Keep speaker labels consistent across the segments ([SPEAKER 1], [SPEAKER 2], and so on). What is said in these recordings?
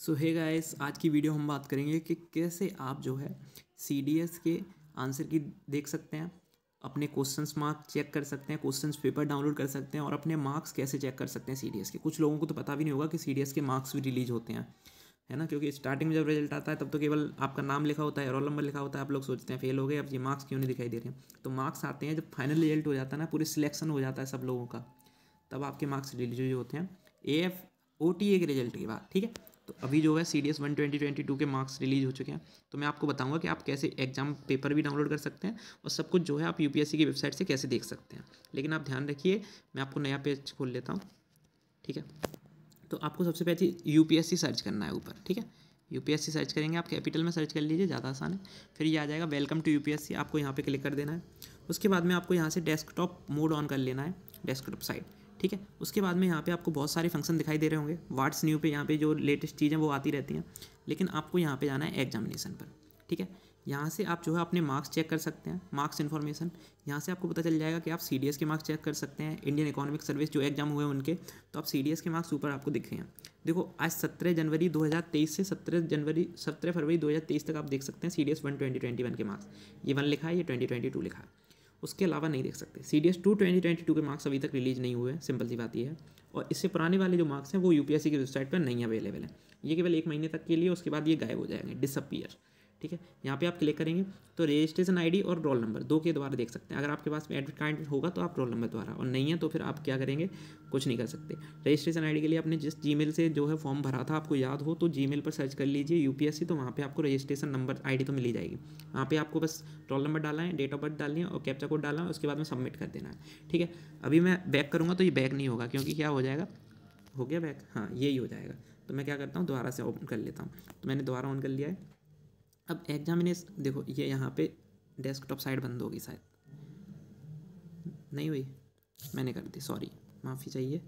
[SPEAKER 1] सो है गाइस आज की वीडियो हम बात करेंगे कि कैसे आप जो है सी के आंसर की देख सकते हैं अपने क्वेश्चंस मार्क चेक कर सकते हैं क्वेश्चंस पेपर डाउनलोड कर सकते हैं और अपने मार्क्स कैसे चेक कर सकते हैं सी के कुछ लोगों को तो पता भी नहीं होगा कि सी के मार्क्स भी रिलीज होते हैं है ना क्योंकि स्टार्टिंग में जब रिजल्ट आता है तब तो केवल आपका नाम लिखा होता है रोल नंबर लिखा होता है आप लोग सोचते हैं फेल हो गए अब ये मार्क्स क्यों नहीं दिखाई दे रहे हैं तो मार्क्स आते हैं जब फाइनल रिजल्ट हो जाता है ना पूरे सिलेक्शन हो जाता है सब लोगों का तब आपके मार्क्स रिलीज होते हैं A F O T A के रिजल्ट के बाद ठीक है तो अभी जो है C D S one twenty twenty two के मार्क्स रिलीज हो चुके हैं तो मैं आपको बताऊंगा कि आप कैसे एग्जाम पेपर भी डाउनलोड कर सकते हैं और सब कुछ जो है आप यूपीएससी की वेबसाइट से कैसे देख सकते हैं लेकिन आप ध्यान रखिए मैं आपको नया पेज खोल लेता हूँ ठीक है तो आपको सबसे पहले यू सर्च करना है ऊपर ठीक है यू सर्च करेंगे आप कैपिटल में सर्च कर लीजिए ज़्यादा आसान है फिर ये आ जाएगा वेलकम टू यू आपको यहाँ पर क्लिक कर देना है उसके बाद में आपको यहाँ से डेस्कटॉप मोड ऑन कर लेना है डेस्कटॉप साइट ठीक है उसके बाद में यहाँ पे आपको बहुत सारे फंक्शन दिखाई दे रहे होंगे व्हाट्स न्यू पे यहाँ पे जो लेटेस्ट चीज़ें वो आती रहती हैं लेकिन आपको यहाँ पे जाना है एग्जामिनेशन पर ठीक है यहाँ से आप जो है अपने मार्क्स चेक कर सकते हैं मार्क्स इन्फॉर्मेशन यहाँ से आपको पता चल जाएगा कि आप सी के मार्क्स चेक कर सकते हैं इंडियन इकोनॉमिक सर्विस जो एग्जाम हुए उनके तो आप सी के मार्क्स ऊपर आपको दिख रहे हैं देखो आज सत्रह जनवरी दो से सत्रह जनवरी सत्रह फरवरी दो तक आप देख सकते हैं C D S one twenty twenty one के मार्क्स ये वन लिखा है ये ट्वेंटी ट्वेंटी टू लिखा है उसके अलावा नहीं देख सकते C D S two twenty twenty two के मार्क्स अभी तक रिलीज नहीं हुए हैं सिंपल सी बात यह है और इससे पुराने वाले जो मार्क्स हैं वो यू पी एस सी की वेबसाइट पर नहीं अवेलेबल है ये केवल एक महीने तक के लिए उसके बाद ये गायब हो जाएंगे डिसअपियर ठीक है यहाँ पे आप क्लिक करेंगे तो रजिस्ट्रेशन आईडी और रोल नंबर दो के द्वारा देख सकते हैं अगर आपके पास एडमिट कार्ड होगा तो आप रोल नंबर द्वारा और नहीं है तो फिर आप क्या करेंगे कुछ नहीं कर सकते रजिस्ट्रेशन आईडी के लिए आपने जिस जी से जो है फॉर्म भरा था आपको याद हो तो जी पर सर्च कर लीजिए यू तो वहाँ पर आपको रजिस्ट्रेशन नंबर आई तो मिली जाएगी वहाँ पर आपको बस रोल नंबर डालना है डेट ऑफ बर्थ डालनी है और कैप्चा कोड डालना है उसके बाद में सबमिट कर देना है ठीक है अभी मैं बैक करूँगा तो ये बैक नहीं होगा क्योंकि क्या हो जाएगा हो गया बैक हाँ यही हो जाएगा तो मैं क्या करता हूँ दोबारा से ओपन कर लेता हूँ तो मैंने दोबारा ऑन कर लिया है अब एग्जामिनेस देखो ये यहाँ पे डेस्कटॉप साइड बंद होगी शायद नहीं हुई मैंने कर दी सॉरी माफ़ी चाहिए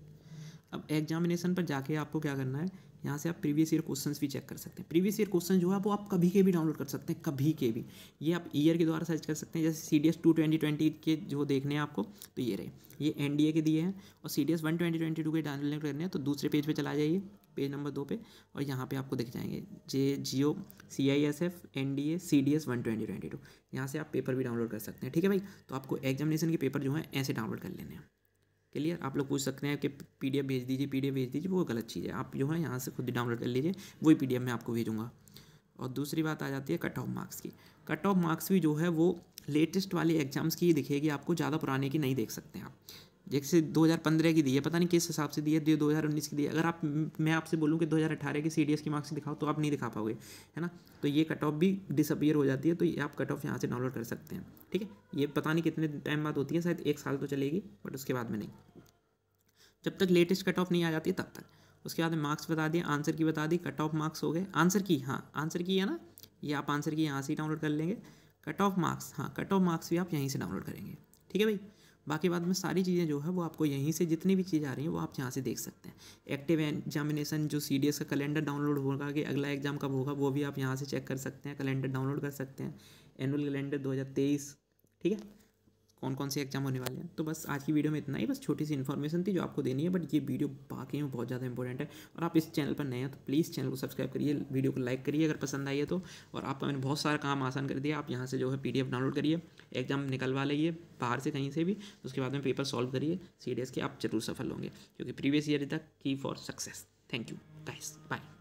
[SPEAKER 1] अब एग्जामिनेशन पर जाके आपको क्या करना है यहाँ से आप प्रीवियस ईयर क्वेश्चंस भी चेक कर सकते हैं प्रीवियस ईयर क्वेश्चन जो है वो आप कभी के भी डाउनलोड कर सकते हैं कभी के भी ये आप ईयर के द्वारा सर्च कर सकते हैं जैसे C D S two twenty twenty के जो देखने हैं आपको तो ये रहे ये एन डी ए के दिए हैं और C D S one twenty twenty two के डाउनलोड करने हैं तो दूसरे पेज पर चला जाइए पेज नंबर दो पे और यहाँ पे आपको दिख जाएंगे जे जियो C I S F N D A C D S one twenty twenty two यहाँ से आप पेपर भी डाउनलोड कर सकते हैं ठीक है भाई तो आपको एग्जामिनेशन के पेपर जो है ऐसे डाउनलोड कर लेने हैं क्लियर आप लोग पूछ सकते हैं कि पीडीएफ भेज दीजिए पीडीएफ भेज दीजिए वो गलत चीज़ है आप जो है यहाँ से खुद ही डाउनलोड कर लीजिए वही पीडीएफ मैं आपको भेजूँगा और दूसरी बात आ जाती है कट ऑफ मार्क्स की कट ऑफ मार्क्स भी जो है वो लेटेस्ट वाले एग्जाम्स की ही दिखेगी आपको ज़्यादा पुराने की नहीं देख सकते आप जैसे 2015 की दी है पता नहीं किस हिसाब से दी है दो हज़ार उन्नीस की दी है अगर आप मैं आपसे बोलूँ कि 2018 की सी डी एस की मार्क्स दिखाओ तो आप नहीं दिखा पाओगे है ना तो ये कट ऑफ भी डिसअपियर हो जाती है तो ये आप कट ऑफ यहाँ से डाउनलोड कर सकते हैं ठीक है ये पता नहीं कितने टाइम बाद होती है शायद एक साल तो चलेगी बट उसके बाद में नहीं जब तक लेटेस्ट कट ऑफ नहीं आ जाती तब तक उसके बाद मार्क्स बता दिए आंसर की बता दी कट ऑफ मार्क्स हो गए आंसर की हाँ आंसर की है ना ये आप आंसर की यहाँ से डाउनलोड कर लेंगे कट ऑफ मार्क्स हाँ कट ऑफ मार्क्स भी आप यहीं से डाउनलोड करेंगे ठीक है भाई बाकी बाद में सारी चीज़ें जो है वो आपको यहीं से जितनी भी चीज़ आ रही हैं वो आप यहाँ से देख सकते हैं एक्टिव एग्जामिनेशन जो सी का कैलेंडर डाउनलोड होगा कि अगला एग्जाम कब होगा वो भी आप यहाँ से चेक कर सकते हैं कैलेंडर डाउनलोड कर सकते हैं एनुअल कैलेंडर दो ठीक है कौन कौन से एग्जाम होने वाले हैं तो बस आज की वीडियो में इतना ही बस छोटी सी इन्फॉर्मेशन थी जो आपको देनी है बट ये वीडियो बाकी में बहुत ज़्यादा इंपॉर्टेंट है और आप इस चैनल पर नए हैं तो प्लीज़ चैनल को सब्सक्राइब करिए वीडियो को लाइक करिए अगर पसंद आई है तो और आपका मैंने बहुत सारा काम आसान कर दिया आप यहाँ से जो है पी डाउनलोड करिए एग्जाम निकलवा लीजिए बाहर से कहीं से भी उसके बाद में पेपर सॉल्व करिए सी के आप जरूर सफल होंगे क्योंकि previous year is the key for success thank you guys bye